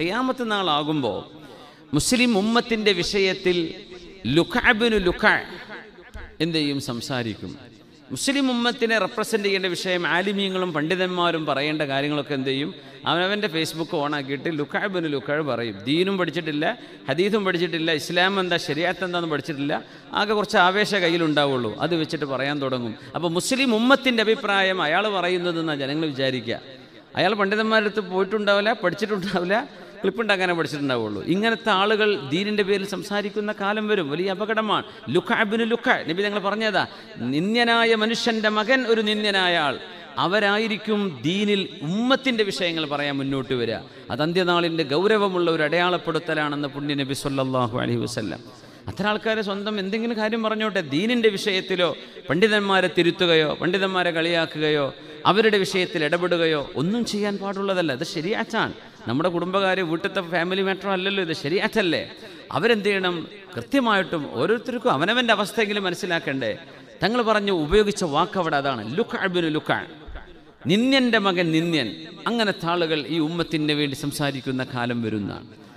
കയ്യാമത്ത് നാളാകുമ്പോൾ മുസ്ലിം ഉമ്മത്തിൻ്റെ വിഷയത്തിൽ ലുഖാബിനു ലുഖ എന്ത് ചെയ്യും സംസാരിക്കും മുസ്ലിം ഉമ്മത്തിനെ റെപ്രസെൻ്റ് ചെയ്യേണ്ട വിഷയം ആലിമീങ്ങളും പണ്ഡിതന്മാരും പറയേണ്ട കാര്യങ്ങളൊക്കെ എന്ത് ചെയ്യും അവനവൻ്റെ ഫേസ്ബുക്ക് ഓണാക്കിയിട്ട് ലുഖഅബ്നു ലുഖഅ പറയും ദീനും പഠിച്ചിട്ടില്ല ഹദീസും പഠിച്ചിട്ടില്ല ഇസ്ലാം എന്താ ശരിയാത്ത് എന്താന്ന് പഠിച്ചിട്ടില്ല ആകെ കുറച്ച് ആവേശ കയ്യിലുണ്ടാവുള്ളൂ അത് വെച്ചിട്ട് പറയാൻ തുടങ്ങും അപ്പോൾ മുസ്ലിം ഉമ്മത്തിൻ്റെ അഭിപ്രായം അയാൾ പറയുന്നതെന്നാണ് ജനങ്ങൾ വിചാരിക്കുക അയാൾ പണ്ഡിതന്മാരുടെ അടുത്ത് പോയിട്ടുണ്ടാവില്ല പഠിച്ചിട്ടുണ്ടാവില്ല ക്ലിപ്പുണ്ടാക്കാനേ പഠിച്ചിട്ടുണ്ടാവുള്ളൂ ഇങ്ങനത്തെ ആളുകൾ ദീനിൻ്റെ പേരിൽ സംസാരിക്കുന്ന കാലം വരും വലിയ അപകടമാണ് ലുക്കാബിന് ലുക്ക നബി ഞങ്ങൾ പറഞ്ഞതാ നിന്ദ്യനായ മനുഷ്യൻ്റെ മകൻ ഒരു നിന്ദ്യനായ ആൾ അവരായിരിക്കും ദീനിൽ ഉമ്മത്തിൻ്റെ വിഷയങ്ങൾ പറയാൻ മുന്നോട്ട് വരിക അത് അന്ത്യനാളിൻ്റെ ഗൗരവമുള്ള ഒരു അടയാളപ്പെടുത്തലാണെന്ന് പുണ്യ നബി സല്ലാഹു അലഹി വസ്ല്ലാം അത്ര ആൾക്കാർ സ്വന്തം എന്തെങ്കിലും കാര്യം പറഞ്ഞോട്ടെ ദീനിൻ്റെ വിഷയത്തിലോ പണ്ഡിതന്മാരെ തിരുത്തുകയോ പണ്ഡിതന്മാരെ കളിയാക്കുകയോ അവരുടെ വിഷയത്തിൽ ഇടപെടുകയോ ഒന്നും ചെയ്യാൻ പാടുള്ളതല്ല ഇത് ശരിയാച്ചാണ് നമ്മുടെ കുടുംബകാര്യം വീട്ടിലത്തെ ഫാമിലി മാറ്റർ അല്ലല്ലോ ഇത് ശരിയാച്ചല്ലേ അവരെന്ത് ചെയ്യണം കൃത്യമായിട്ടും ഓരോരുത്തർക്കും അവനവൻ്റെ അവസ്ഥയെങ്കിലും മനസ്സിലാക്കണ്ടേ തങ്ങൾ പറഞ്ഞു ഉപയോഗിച്ച വാക്ക് അവിടെ അതാണ് ലുക്ക് അബിന് ലുക്കാൺ നിന്യൻ്റെ മകൻ നിന്യൻ അങ്ങനത്തെ ആളുകൾ ഈ ഉമ്മത്തിൻ്റെ വേണ്ടി സംസാരിക്കുന്ന കാലം വരുന്നതാണ്